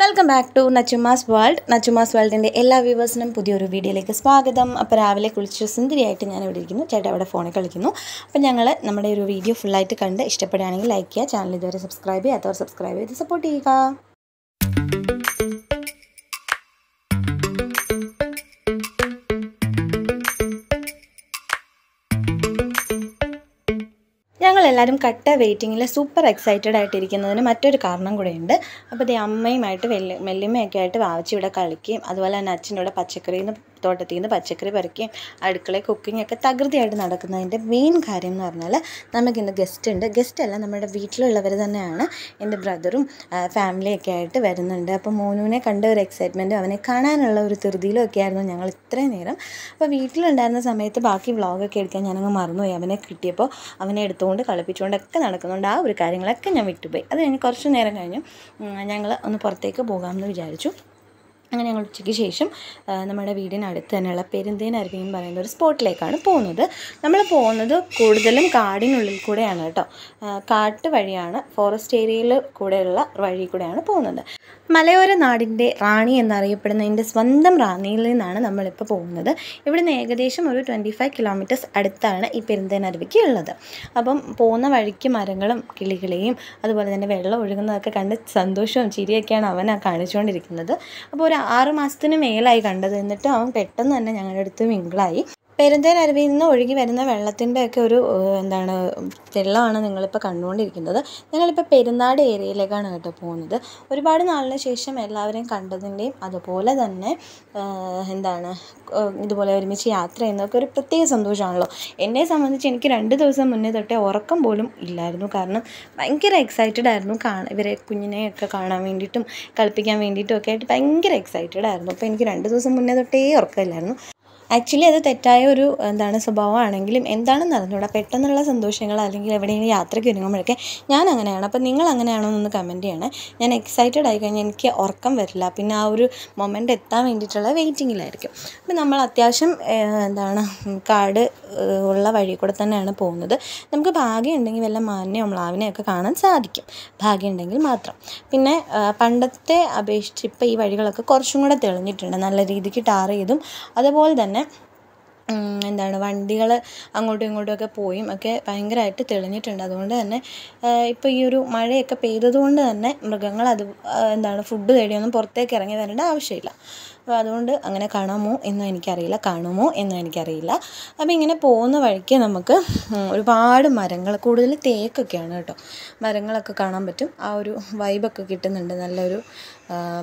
welcome back to Nachumas world Nachumas വേൾഡിൻ്റെ എല്ലാ വ്യൂവേഴ്സിനും പുതിയൊരു വീഡിയോയിലേക്ക് സ്വാഗതം അപ്പോൾ രാവിലെ കുളിച്ച് സുന്ദരിയായിട്ട് ഞാൻ ഇവിടെ ഇരിക്കുന്നു ചേട്ടൻ അവിടെ ഫോണിൽ കളിക്കുന്നു അപ്പോൾ ഞങ്ങൾ നമ്മുടെ ഒരു വീഡിയോ ഫുള്ളായിട്ട് കണ്ട് ഇഷ്ടപ്പെടുകയാണെങ്കിൽ ലൈക്ക് ചെയ്യുക ചാനൽ ഇതുവരെ സബ്സ്ക്രൈബ് ചെയ്യാത്തവർ സബ്സ്ക്രൈബ് ചെയ്ത് സപ്പോർട്ട് ചെയ്യുക എല്ലാവരും കട്ട വെയിറ്റിങ്ങിൽ സൂപ്പർ എക്സൈറ്റഡ് ആയിട്ടിരിക്കുന്നതിന് മറ്റൊരു കാരണം കൂടെയുണ്ട് അപ്പോൾ ദേ അമ്മയുമായിട്ട് വെല്ലി മെല്ലിമ്മയൊക്കെ ആയിട്ട് വാവച്ചി ഇവിടെ കളിക്കുകയും അതുപോലെ തന്നെ അച്ഛൻ്റെ കൂടെ പച്ചക്കറിയിൽ നിന്ന് തോട്ടത്തിൽ നിന്ന് പച്ചക്കറി പറിക്കുകയും അടുക്കളയിൽ ഒക്കെ തകൃതിയായിട്ട് നടക്കുന്നതിൻ്റെ മെയിൻ കാര്യം എന്ന് പറഞ്ഞാൽ നമുക്കിന്ന് ഗസ്റ്റ് ഉണ്ട് ഗസ്റ്റ് അല്ല നമ്മുടെ വീട്ടിലുള്ളവർ തന്നെയാണ് എൻ്റെ ബ്രദറും ഫാമിലിയൊക്കെ ആയിട്ട് വരുന്നുണ്ട് അപ്പോൾ മോനുവിനെ കണ്ട ഒരു എക്സൈറ്റ്മെൻറ്റും അവനെ കാണാനുള്ള ഒരു ധൃതിയിലും ഒക്കെ ആയിരുന്നു ഞങ്ങൾ ഇത്രയും നേരം അപ്പോൾ വീട്ടിലുണ്ടായിരുന്ന സമയത്ത് ബാക്കി വ്ളോഗൊക്കെ എടുക്കാൻ ഞാനങ്ങ് മറന്നുപോയി അവനെ കിട്ടിയപ്പോൾ അവനെ എടുത്തുകൊണ്ട് കളിപ്പിച്ചുകൊണ്ടൊക്കെ നടക്കുന്നുണ്ട് ആ ഒരു കാര്യങ്ങളൊക്കെ ഞാൻ വിട്ടുപോയി അത് കഴിഞ്ഞ് കുറച്ച് നേരം കഴിഞ്ഞു ഞങ്ങൾ ഒന്ന് പുറത്തേക്ക് പോകാമെന്ന് വിചാരിച്ചു അങ്ങനെ ഞങ്ങൾ ഉച്ചയ്ക്ക് ശേഷം നമ്മുടെ വീടിനടുത്ത് തന്നെയുള്ള പെരുന്തേനരുവി എന്ന് പറയുന്ന ഒരു സ്പോട്ടിലേക്കാണ് പോകുന്നത് നമ്മൾ പോകുന്നത് കൂടുതലും കാടിനുള്ളിൽ കൂടെയാണ് കേട്ടോ കാട്ട് വഴിയാണ് ഫോറസ്റ്റ് ഏരിയയിൽ കൂടെയുള്ള വഴി കൂടെയാണ് പോകുന്നത് മലയോര നാടിൻ്റെ റാണി എന്നറിയപ്പെടുന്നതിൻ്റെ സ്വന്തം റാണിയിൽ നിന്നാണ് നമ്മളിപ്പോൾ പോകുന്നത് ഇവിടുന്ന് ഏകദേശം ഒരു ട്വൻറ്റി ഫൈവ് കിലോമീറ്റേഴ്സ് അടുത്താണ് ഈ പെരുന്തേനരുവിക്ക് ഉള്ളത് അപ്പം പോകുന്ന വഴിക്ക് മരങ്ങളും കിളികളെയും അതുപോലെ തന്നെ വെള്ളം ഒഴുകുന്നതൊക്കെ കണ്ട് സന്തോഷവും ചിരിയൊക്കെയാണ് അവൻ കാണിച്ചുകൊണ്ടിരിക്കുന്നത് അപ്പോൾ ഒരു ആറ് മാസത്തിന് മേലായി കണ്ടത് എന്നിട്ടും അവൻ പെട്ടെന്ന് തന്നെ ഞങ്ങളുടെ അടുത്ത് മിങ്കിളായി അരുവിയിൽ നിന്ന് ഒഴുകി വരുന്ന വെള്ളത്തിൻ്റെയൊക്കെ ഒരു എന്താണ് വെള്ളമാണ് നിങ്ങളിപ്പോൾ കണ്ടുകൊണ്ടിരിക്കുന്നത് ഞങ്ങളിപ്പോൾ പെരുന്നാട് ഏരിയയിലേക്കാണ് കേട്ടോ പോകുന്നത് ഒരുപാട് നാളിന് ശേഷം എല്ലാവരെയും കണ്ടതിൻ്റെയും അതുപോലെ തന്നെ എന്താണ് ഇതുപോലെ ഒരുമിച്ച് യാത്ര ചെയ്യുന്നതൊക്കെ ഒരു പ്രത്യേക സന്തോഷമാണല്ലോ എന്നെ സംബന്ധിച്ച് എനിക്ക് രണ്ട് ദിവസം മുന്നേ തൊട്ടേ ഉറക്കം പോലും ഇല്ലായിരുന്നു കാരണം ഭയങ്കര എക്സൈറ്റഡ് ആയിരുന്നു കാണാൻ ഇവരെ കുഞ്ഞിനെയൊക്കെ കാണാൻ വേണ്ടിയിട്ടും കളിപ്പിക്കാൻ വേണ്ടിയിട്ടും ഒക്കെ ആയിട്ട് ഭയങ്കര എക്സൈറ്റഡ് ആയിരുന്നു അപ്പോൾ എനിക്ക് രണ്ട് ദിവസം മുന്നേ തൊട്ടേ ഉറക്കമില്ലായിരുന്നു ആക്ച്വലി അത് തെറ്റായ ഒരു എന്താണ് സ്വഭാവമാണെങ്കിലും എന്താണെന്ന് അറിഞ്ഞൂടാ പെട്ടെന്നുള്ള സന്തോഷങ്ങൾ അല്ലെങ്കിൽ എവിടെയെങ്കിലും യാത്രയ്ക്ക് ഒരുങ്ങുമ്പോഴൊക്കെ ഞാൻ അങ്ങനെയാണ് അപ്പോൾ നിങ്ങൾ അങ്ങനെയാണോ എന്നൊന്ന് കമൻറ്റ് ചെയ്യണേ ഞാൻ എക്സൈറ്റഡ് ആയി എനിക്ക് ഉറക്കം വരില്ല പിന്നെ ആ ഒരു മൊമെൻ്റ് എത്താൻ വേണ്ടിയിട്ടുള്ള വെയിറ്റിങ്ങിലായിരിക്കും അപ്പം നമ്മൾ അത്യാവശ്യം എന്താണ് കാട് ഉള്ള വഴി കൂടെ തന്നെയാണ് പോകുന്നത് നമുക്ക് ഭാഗ്യം ഉണ്ടെങ്കിൽ വല്ല മാനിനെയോ മ്ലാവിനെയൊക്കെ കാണാൻ സാധിക്കും ഭാഗ്യം ഉണ്ടെങ്കിൽ മാത്രം പിന്നെ പണ്ടത്തെ അപേക്ഷിച്ച് ഇപ്പോൾ ഈ വഴികളൊക്കെ കുറച്ചും കൂടെ തെളിഞ്ഞിട്ടുണ്ട് നല്ല രീതിക്ക് ടാർ ചെയ്തും അതുപോലെ തന്നെ എന്താണ് വണ്ടികൾ അങ്ങോട്ടും ഇങ്ങോട്ടുമൊക്കെ പോയും ഒക്കെ ഭയങ്കരമായിട്ട് തെളിഞ്ഞിട്ടുണ്ട് അതുകൊണ്ട് തന്നെ ഇപ്പം ഈ ഒരു മഴയൊക്കെ പെയ്തതുകൊണ്ട് തന്നെ മൃഗങ്ങൾ അത് എന്താണ് ഫുഡ് തേടിയൊന്നും പുറത്തേക്ക് ഇറങ്ങി വരേണ്ട ആവശ്യമില്ല അപ്പോൾ അതുകൊണ്ട് അങ്ങനെ കാണാമോ എന്നും എനിക്കറിയില്ല കാണുമോ എന്നും എനിക്കറിയില്ല അപ്പോൾ ഇങ്ങനെ പോകുന്ന വഴിക്ക് നമുക്ക് ഒരുപാട് മരങ്ങൾ കൂടുതൽ തേക്കൊക്കെയാണ് കേട്ടോ മരങ്ങളൊക്കെ കാണാൻ പറ്റും ആ ഒരു വൈബൊക്കെ കിട്ടുന്നുണ്ട് നല്ലൊരു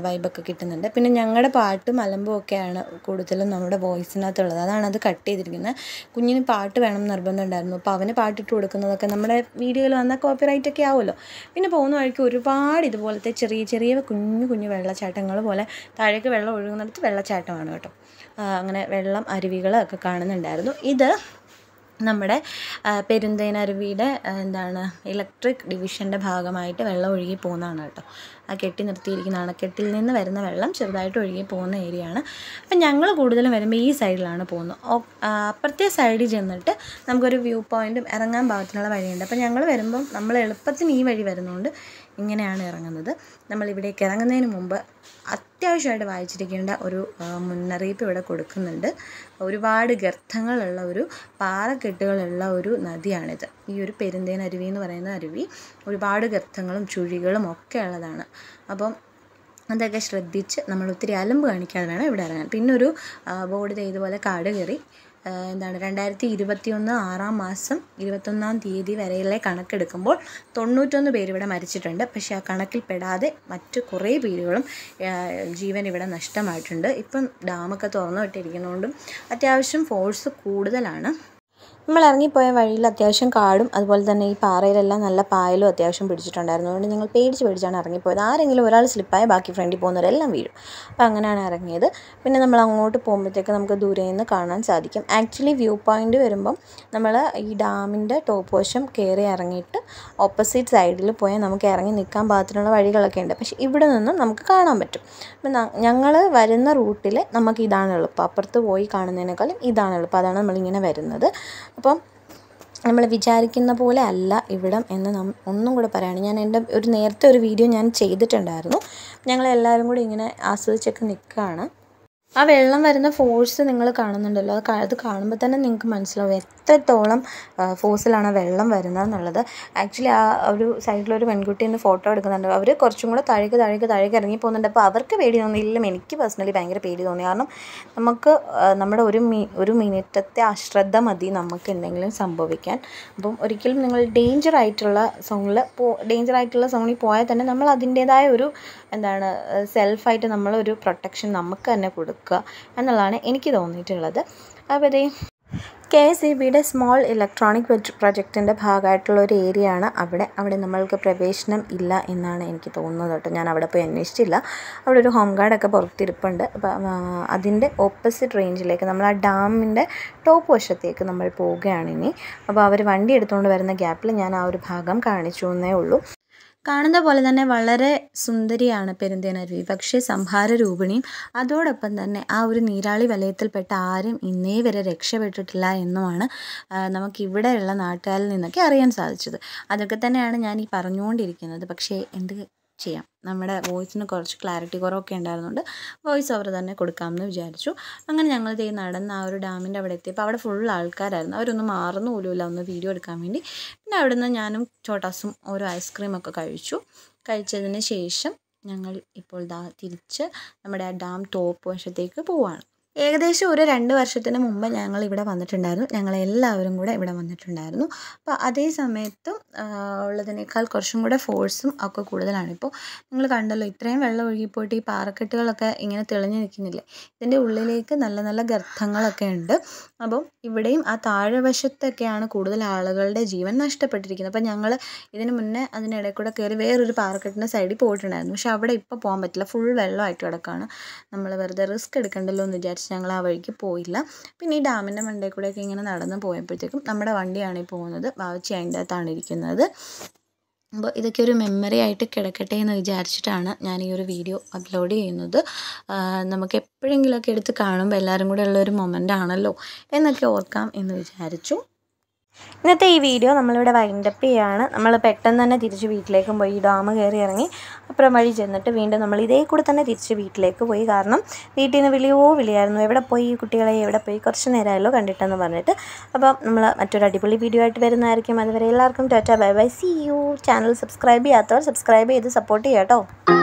വൈബൊക്കെ കിട്ടുന്നുണ്ട് പിന്നെ ഞങ്ങളുടെ പാട്ടും അലമ്പും ഒക്കെയാണ് കൂടുതലും നമ്മുടെ വോയിസിനകത്തുള്ളത് അതാണ് അത് കട്ട് ചെയ്തിരിക്കുന്നത് കുഞ്ഞിന് പാട്ട് വേണം നിർബന്ധം ഉണ്ടായിരുന്നു അപ്പോൾ അവന് പാട്ടിട്ട് കൊടുക്കുന്നതൊക്കെ നമ്മുടെ വീഡിയോയിൽ വന്നാൽ കോപ്പിറൈറ്റ് ഒക്കെ ആവുമല്ലോ പിന്നെ പോകുന്ന വഴിക്ക് ഒരുപാട് ഇതുപോലത്തെ ചെറിയ ചെറിയ കുഞ്ഞു കുഞ്ഞു വെള്ളച്ചാട്ടങ്ങൾ പോലെ താഴേക്ക് വെള്ളം ഒഴുകുന്നിടത്ത് വെള്ളച്ചാട്ടമാണ് കേട്ടോ അങ്ങനെ വെള്ളം അരുവികളൊക്കെ കാണുന്നുണ്ടായിരുന്നു ഇത് നമ്മുടെ പെരുന്തേനരുവിയുടെ എന്താണ് ഇലക്ട്രിക് ഡിവിഷൻ്റെ ഭാഗമായിട്ട് വെള്ളം ഒഴുകി പോകുന്നതാണ് കേട്ടോ ആ കെട്ടി നിർത്തിയിരിക്കുന്ന അണക്കെട്ടിൽ നിന്ന് വരുന്ന വെള്ളം ചെറുതായിട്ട് ഒഴുകി പോകുന്ന ഏരിയയാണ് അപ്പം ഞങ്ങൾ കൂടുതലും വരുമ്പോൾ ഈ സൈഡിലാണ് പോകുന്നത് അപ്പുറത്തെ സൈഡിൽ ചെന്നിട്ട് നമുക്കൊരു വ്യൂ പോയിൻറ്റും ഇറങ്ങാൻ പാകത്തിനുള്ള വഴിയുണ്ട് അപ്പം ഞങ്ങൾ വരുമ്പം നമ്മൾ എളുപ്പത്തിന് ഈ വഴി വരുന്നതുകൊണ്ട് ഇങ്ങനെയാണ് ഇറങ്ങുന്നത് നമ്മളിവിടേക്ക് ഇറങ്ങുന്നതിന് മുമ്പ് അത്യാവശ്യമായിട്ട് വായിച്ചിരിക്കേണ്ട ഒരു മുന്നറിയിപ്പ് ഇവിടെ കൊടുക്കുന്നുണ്ട് ഒരുപാട് ഗർത്തങ്ങളുള്ള ഒരു പാറക്കെട്ടുകളുള്ള ഒരു നദിയാണിത് ഈ ഒരു പെരുന്തേൻ അരുവി എന്ന് പറയുന്ന അരുവി ഒരുപാട് ഗർത്തങ്ങളും ചുഴികളും ഒക്കെ ഉള്ളതാണ് അപ്പം അതൊക്കെ ശ്രദ്ധിച്ച് നമ്മൾ ഒത്തിരി അലമ്പ് കാണിക്കാതെ വേണം ഇവിടെ ഇറങ്ങാൻ പിന്നെ ഒരു ബോർഡിൽ ഇതുപോലെ കാട് കയറി എന്താണ് രണ്ടായിരത്തി ഒന്ന് ആറാം മാസം ഇരുപത്തൊന്നാം തീയതി വരെയുള്ള കണക്കെടുക്കുമ്പോൾ തൊണ്ണൂറ്റൊന്ന് പേരിവിടെ മരിച്ചിട്ടുണ്ട് പക്ഷേ ആ കണക്കിൽ പെടാതെ മറ്റ് കുറേ പേരുകളും ജീവൻ ഇവിടെ നഷ്ടമായിട്ടുണ്ട് ഇപ്പം ഡാമൊക്കെ തുറന്നു വിട്ടിരിക്കുന്നതുകൊണ്ടും അത്യാവശ്യം ഫോഴ്സ് കൂടുതലാണ് നമ്മൾ ഇറങ്ങിപ്പോയ വഴിയിൽ അത്യാവശ്യം കാടും അതുപോലെ തന്നെ ഈ പാറയിലെല്ലാം നല്ല പായലും അത്യാവശ്യം പിടിച്ചിട്ടുണ്ടായിരുന്നു അതുകൊണ്ട് ഞങ്ങൾ പേടിച്ച് പേടിച്ചാണ് ഇറങ്ങിപ്പോയത് ആരെങ്കിലും ഒരാൾ സ്ലിപ്പായ ബാക്കി ഫ്രണ്ടിൽ പോകുന്നവരെല്ലാം വീഴും അപ്പോൾ അങ്ങനെയാണ് ഇറങ്ങിയത് പിന്നെ നമ്മൾ അങ്ങോട്ട് പോകുമ്പോഴത്തേക്ക് നമുക്ക് ദൂരെ നിന്ന് കാണാൻ സാധിക്കും ആക്ച്വലി വ്യൂ പോയിൻ്റ് വരുമ്പം നമ്മൾ ഈ ഡാമിൻ്റെ ടോപ്പ് വശം കയറി ഇറങ്ങിയിട്ട് ഓപ്പോസിറ്റ് സൈഡിൽ പോയാൽ നമുക്ക് ഇറങ്ങി നിൽക്കാൻ പാകത്തിനുള്ള വഴികളൊക്കെ ഉണ്ട് പക്ഷേ ഇവിടെ നിന്നും നമുക്ക് കാണാൻ പറ്റും അപ്പം ഞങ്ങൾ വരുന്ന റൂട്ടിൽ നമുക്ക് ഇതാണ് എളുപ്പം അപ്പുറത്ത് പോയി കാണുന്നതിനേക്കാളും ഇതാണ് എളുപ്പം അതാണ് നമ്മളിങ്ങനെ വരുന്നത് അപ്പം നമ്മൾ വിചാരിക്കുന്ന പോലെ അല്ല ഇവിടം എന്ന് നം ഒന്നും കൂടെ പറയുകയാണ് ഞാൻ എൻ്റെ ഒരു നേരത്തെ ഒരു വീഡിയോ ഞാൻ ചെയ്തിട്ടുണ്ടായിരുന്നു ഞങ്ങളെല്ലാവരും കൂടി ഇങ്ങനെ ആസ്വദിച്ചൊക്കെ നിൽക്കുകയാണ് ആ വെള്ളം വരുന്ന ഫോഴ്സ് നിങ്ങൾ കാണുന്നുണ്ടല്ലോ അത് അത് കാണുമ്പോൾ തന്നെ നിങ്ങൾക്ക് മനസ്സിലാവും എത്രത്തോളം ഫോഴ്സിലാണ് വെള്ളം വരുന്നത് എന്നുള്ളത് ആക്ച്വലി ആ ഒരു സൈഡിലൊരു പെൺകുട്ടി നിന്ന് ഫോട്ടോ എടുക്കുന്നുണ്ട് അവർ കുറച്ചും കൂടെ താഴേക്ക് താഴേക്ക് താഴേക്ക് ഇറങ്ങി പോകുന്നുണ്ട് അപ്പോൾ അവർക്ക് പേടി തോന്നിയില്ലെങ്കിലും എനിക്ക് പേഴ്സണലി ഭയങ്കര പേടി തോന്നി കാരണം നമുക്ക് നമ്മുടെ ഒരു മി ഒരു മിനിറ്റത്തെ അശ്രദ്ധ മതി നമുക്ക് എന്തെങ്കിലും സംഭവിക്കാൻ അപ്പം ഒരിക്കലും നിങ്ങൾ ഡേഞ്ചർ ആയിട്ടുള്ള സോണിൽ പോ ഡേഞ്ചർ ആയിട്ടുള്ള സോണിൽ പോയാൽ തന്നെ നമ്മൾ അതിൻ്റേതായ ഒരു എന്താണ് സെൽഫായിട്ട് നമ്മളൊരു പ്രൊട്ടക്ഷൻ നമുക്ക് തന്നെ കൊടുക്കുക നോക്കുക എന്നുള്ളതാണ് എനിക്ക് തോന്നിയിട്ടുള്ളത് അപ്പോൾ ഇതേ കെ എസ് ഇ ബിയുടെ സ്മോൾ ഇലക്ട്രോണിക് പ്രൊജക്റ്റിൻ്റെ ഭാഗമായിട്ടുള്ള ഒരു ഏരിയ ആണ് അവിടെ അവിടെ നമ്മൾക്ക് പ്രവേശനം ഇല്ല എന്നാണ് എനിക്ക് തോന്നുന്നത് കേട്ടോ ഞാൻ അവിടെ പോയി അന്വേഷിച്ചില്ല അവിടെ ഒരു ഹോം ഗാർഡൊക്കെ പുറത്തിരിപ്പുണ്ട് അപ്പം അതിൻ്റെ ഓപ്പോസിറ്റ് റേഞ്ചിലേക്ക് നമ്മൾ ആ ഡാമിൻ്റെ ടോപ്പ് വശത്തേക്ക് നമ്മൾ പോവുകയാണ് ഇനി അപ്പോൾ അവർ വണ്ടി എടുത്തുകൊണ്ട് വരുന്ന ഗ്യാപ്പിൽ ഞാൻ ആ ഒരു ഭാഗം കാണിച്ചു എന്നേ ഉള്ളൂ കാണുന്ന പോലെ തന്നെ വളരെ സുന്ദരിയാണ് പെരുന്തേനരുവി പക്ഷേ സംഹാര രൂപിണിയും അതോടൊപ്പം തന്നെ ആ ഒരു നീരാളി വലയത്തിൽപ്പെട്ട ആരും ഇന്നേ വരെ രക്ഷപ്പെട്ടിട്ടില്ല എന്നുമാണ് നമുക്കിവിടെയുള്ള നാട്ടുകാരിൽ നിന്നൊക്കെ അറിയാൻ സാധിച്ചത് അതൊക്കെ തന്നെയാണ് ഞാൻ ഈ പറഞ്ഞുകൊണ്ടിരിക്കുന്നത് പക്ഷേ എന്ത് ചെയ്യാം നമ്മുടെ വോയിസിന് കുറച്ച് ക്ലാരിറ്റി കുറവൊക്കെ ഉണ്ടായിരുന്നുകൊണ്ട് വോയിസ് ഓവർ തന്നെ കൊടുക്കാമെന്ന് വിചാരിച്ചു അങ്ങനെ ഞങ്ങൾ ഇത് നടന്ന് ആ ഒരു ഡാമിൻ്റെ അവിടെ എത്തിയപ്പോൾ അവിടെ ഫുൾ ആൾക്കാരായിരുന്നു അവരൊന്നും മാറുന്നു പോലുമില്ല ഒന്ന് വീഡിയോ എടുക്കാൻ വേണ്ടി പിന്നെ അവിടെ നിന്ന് ഞാനും ചോട്ടാസും ഓരോ ഐസ്ക്രീമൊക്കെ കഴിച്ചു കഴിച്ചതിന് ശേഷം ഞങ്ങൾ ഇപ്പോൾ ദാ തിരിച്ച് നമ്മുടെ ആ ഡാം ടോപ്പ് വശത്തേക്ക് പോവുകയാണ് ഏകദേശം ഒരു രണ്ട് വർഷത്തിന് മുമ്പ് ഞങ്ങൾ ഇവിടെ വന്നിട്ടുണ്ടായിരുന്നു എല്ലാവരും കൂടെ ഇവിടെ വന്നിട്ടുണ്ടായിരുന്നു അപ്പോൾ അതേ സമയത്തും ഉള്ളതിനേക്കാൾ കുറച്ചും കൂടെ ഫോഴ്സും ഒക്കെ കൂടുതലാണ് ഇപ്പോൾ നിങ്ങൾ കണ്ടല്ലോ ഇത്രയും വെള്ളം ഒഴുകിപ്പോയിട്ട് ഈ പാറക്കെട്ടുകളൊക്കെ ഇങ്ങനെ തെളിഞ്ഞു നിൽക്കുന്നില്ലേ ഇതിൻ്റെ ഉള്ളിലേക്ക് നല്ല നല്ല ഗർത്തങ്ങളൊക്കെ ഉണ്ട് അപ്പം ഇവിടെയും ആ താഴെ വശത്തൊക്കെയാണ് കൂടുതൽ ആളുകളുടെ ജീവൻ നഷ്ടപ്പെട്ടിരിക്കുന്നത് അപ്പം ഞങ്ങൾ ഇതിന് മുന്നേ അതിനിടയിൽ കൂടെ കയറി വേറൊരു പാറക്കെട്ടിൻ്റെ സൈഡിൽ പോയിട്ടുണ്ടായിരുന്നു പക്ഷെ അവിടെ ഇപ്പോൾ പോകാൻ പറ്റില്ല ഫുൾ വെള്ളമായിട്ട് കിടക്കുകയാണ് നമ്മൾ വെറുതെ റിസ്ക് എടുക്കണ്ടല്ലോ എന്ന് വിചാരിച്ച് ഞങ്ങൾ ആ വഴിക്ക് പോയില്ല പിന്നെ ഈ ഡാമിൻ്റെ മണ്ടയിൽ കൂടെയൊക്കെ ഇങ്ങനെ നടന്ന് പോയപ്പോഴത്തേക്കും നമ്മുടെ വണ്ടിയാണ് ഈ പോകുന്നത് ബാവച്ചി അതിൻ്റെ അകത്താണ് ഇരിക്കുന്നത് അപ്പോൾ ഇതൊക്കെ ഒരു മെമ്മറി ആയിട്ട് കിടക്കട്ടെ എന്ന് വിചാരിച്ചിട്ടാണ് ഞാൻ ഈ ഒരു വീഡിയോ അപ്ലോഡ് ചെയ്യുന്നത് നമുക്ക് എപ്പോഴെങ്കിലുമൊക്കെ എടുത്ത് കാണുമ്പോൾ എല്ലാവരും കൂടെ ഉള്ളൊരു മൊമെൻ്റ് ആണല്ലോ എന്നൊക്കെ ഓർക്കാം എന്ന് വിചാരിച്ചു ഇന്നത്തെ ഈ വീഡിയോ നമ്മളിവിടെ വൈൻഡപ്പ് ചെയ്യാണ് നമ്മൾ പെട്ടെന്ന് തന്നെ തിരിച്ച് വീട്ടിലേക്കും പോയി ഡാമ് കയറി ഇറങ്ങി അപ്പുറം വഴി ചെന്നിട്ട് വീണ്ടും നമ്മൾ ഇതേ കൂടെ തന്നെ തിരിച്ച് വീട്ടിലേക്ക് പോയി കാരണം വീട്ടിൽ നിന്ന് വിളിയോ വിളിയായിരുന്നു എവിടെ പോയി ഈ കുട്ടികളെ എവിടെ പോയി കുറച്ച് നേരമായല്ലോ കണ്ടിട്ടെന്ന് പറഞ്ഞിട്ട് അപ്പം നമ്മൾ മറ്റൊരു അടിപൊളി വീഡിയോ ആയിട്ട് വരുന്നതായിരിക്കും അതുവരെ എല്ലാവർക്കും tata bye bye see you channel subscribe ചെയ്യാത്തവർ സബ്സ്ക്രൈബ് ചെയ്ത് സപ്പോർട്ട് ചെയ്യാം കേട്ടോ